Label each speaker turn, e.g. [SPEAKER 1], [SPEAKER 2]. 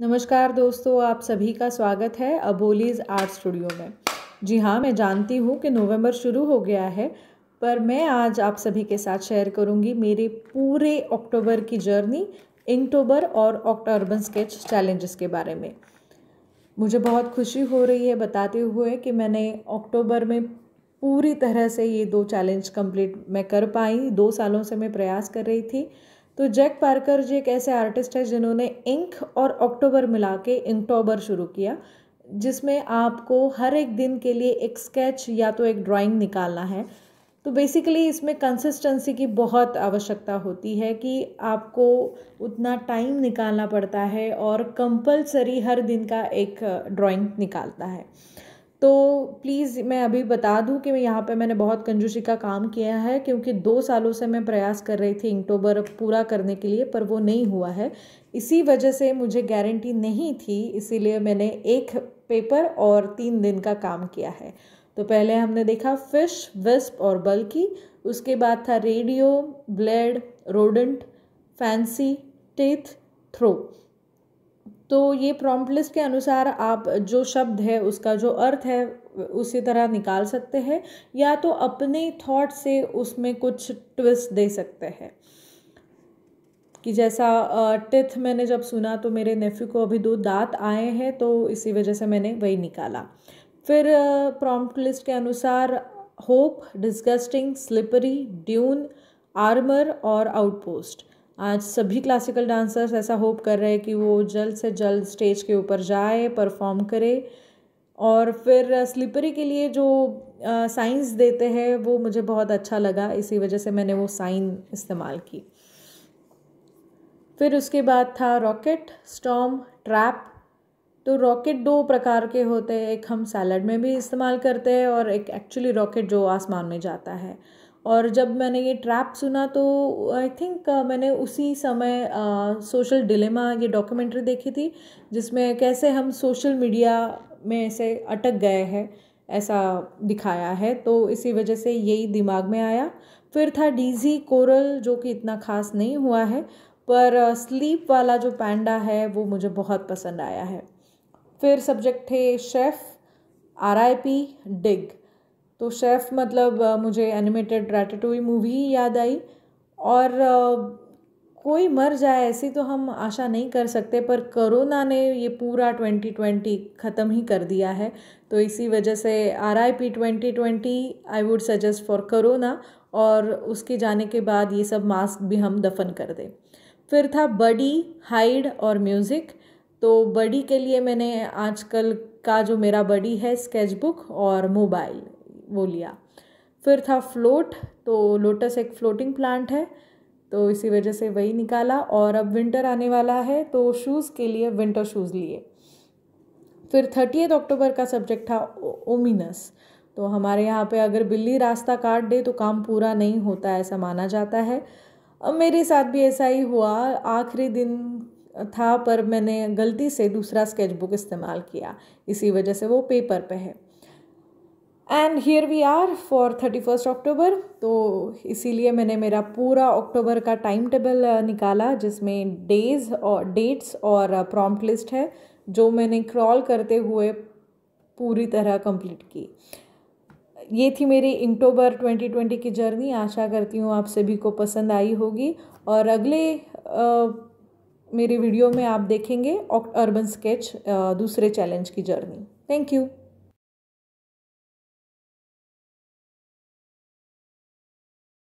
[SPEAKER 1] नमस्कार दोस्तों आप सभी का स्वागत है अबोलीज आर्ट स्टूडियो में जी हाँ मैं जानती हूँ कि नवंबर शुरू हो गया है पर मैं आज आप सभी के साथ शेयर करूँगी मेरे पूरे अक्टूबर की जर्नी इंक्टोबर और अर्बन स्केच चैलेंजेस के बारे में मुझे बहुत खुशी हो रही है बताते हुए कि मैंने अक्टूबर में पूरी तरह से ये दो चैलेंज कंप्लीट मैं कर पाई दो सालों से मैं प्रयास कर रही थी तो जैक पार्कर जी एक ऐसे आर्टिस्ट है जिन्होंने इंक और अक्टूबर मिला के इंकटोबर शुरू किया जिसमें आपको हर एक दिन के लिए एक स्केच या तो एक ड्राइंग निकालना है तो बेसिकली इसमें कंसिस्टेंसी की बहुत आवश्यकता होती है कि आपको उतना टाइम निकालना पड़ता है और कंपलसरी हर दिन का एक ड्राइंग निकालता है तो प्लीज़ मैं अभी बता दूं कि मैं यहाँ पे मैंने बहुत कंजूसी का काम किया है क्योंकि दो सालों से मैं प्रयास कर रही थी इंक्टोबर पूरा करने के लिए पर वो नहीं हुआ है इसी वजह से मुझे गारंटी नहीं थी इसीलिए मैंने एक पेपर और तीन दिन का काम किया है तो पहले हमने देखा फिश विस्प और बल्कि उसके बाद था radio blade rodent fancy teeth throw तो ये प्रॉम्प्ट लिस्ट के अनुसार आप जो शब्द है उसका जो अर्थ है उसी तरह निकाल सकते हैं या तो अपने थॉट से उसमें कुछ ट्विस्ट दे सकते हैं कि जैसा टिथ मैंने जब सुना तो मेरे नेफ्यू को अभी दो दांत आए हैं तो इसी वजह से मैंने वही निकाला फिर प्रॉम्प्ट लिस्ट के अनुसार hope disgusting slippery dune armour और आउटपोस्ट आज सभी क्लासिकल डांसर्स ऐसा होप कर रहे हैं कि वो जल्द से जल्द स्टेज के ऊपर जाए परफॉर्म करे और फिर स्लीपरी के लिए जो साइंस देते हैं वो मुझे बहुत अच्छा लगा इसी वजह से मैंने वो साइन इस्तेमाल की फिर उसके बाद था रॉकेट स्टॉम ट्रैप तो रॉकेट दो प्रकार के होते हैं एक हम सैलड में भी इस्तेमाल करते हैं और एक एक्चुअली रॉकेट जो आसमान में जाता है और जब मैंने ये ट्रैप सुना तो आई थिंक uh, मैंने उसी समय सोशल uh, डिलेमा ये डॉक्यूमेंट्री देखी थी जिसमें कैसे हम सोशल मीडिया में ऐसे अटक गए हैं ऐसा दिखाया है तो इसी वजह से यही दिमाग में आया फिर था डीजी कोरल जो कि इतना ख़ास नहीं हुआ है पर स्लीप uh, वाला जो पैंडा है वो मुझे बहुत पसंद आया है फिर सब्जेक्ट थे chef R I P dig तो शेफ़ मतलब मुझे एनिमेटेड रैटाटोई मूवी ही याद आई और कोई मर जाए ऐसी तो हम आशा नहीं कर सकते पर कोरोना ने ये पूरा 2020 ख़त्म ही कर दिया है तो इसी वजह से R I P twenty twenty I would suggest for corona और उसके जाने के बाद ये सब मास्क भी हम दफन कर दें फिर था बडी हाइड और म्यूज़िक तो बडी के लिए मैंने आजकल का जो मेरा बडी है स्केचबुक और मोबाइल वो लिया फिर था फ्लोट तो लोटस एक फ्लोटिंग प्लांट है तो इसी वजह से वही निकाला और अब विंटर आने वाला है तो शूज़ के लिए विंटर शूज़ लिए फिर थर्टीथ अक्टूबर का सब्जेक्ट था ओमिनस तो हमारे यहाँ पे अगर बिल्ली रास्ता काट दे तो काम पूरा नहीं होता ऐसा माना जाता है अब मेरे साथ भी ऐसा ही हुआ आखिरी दिन था पर मैंने गलती से दूसरा स्केचबुक इस्तेमाल किया इसी वजह से वो पेपर पे है and here we are for thirty first October तो इसीलिए मैंने मेरा पूरा अक्टूबर का टाइम टेबल निकाला जिसमें डेज और डेट्स और प्रॉम्प्ट लिस्ट है जो मैंने क्रॉल करते हुए पूरी तरह कंप्लीट की ये थी मेरी इंक्टोबर 2020 की जर्नी आशा करती हूँ आप सभी को पसंद आई होगी और अगले आ, मेरे वीडियो में आप देखेंगे अर्बन स्केच आ, दूसरे चैलेंज की जर्नी थैंक यू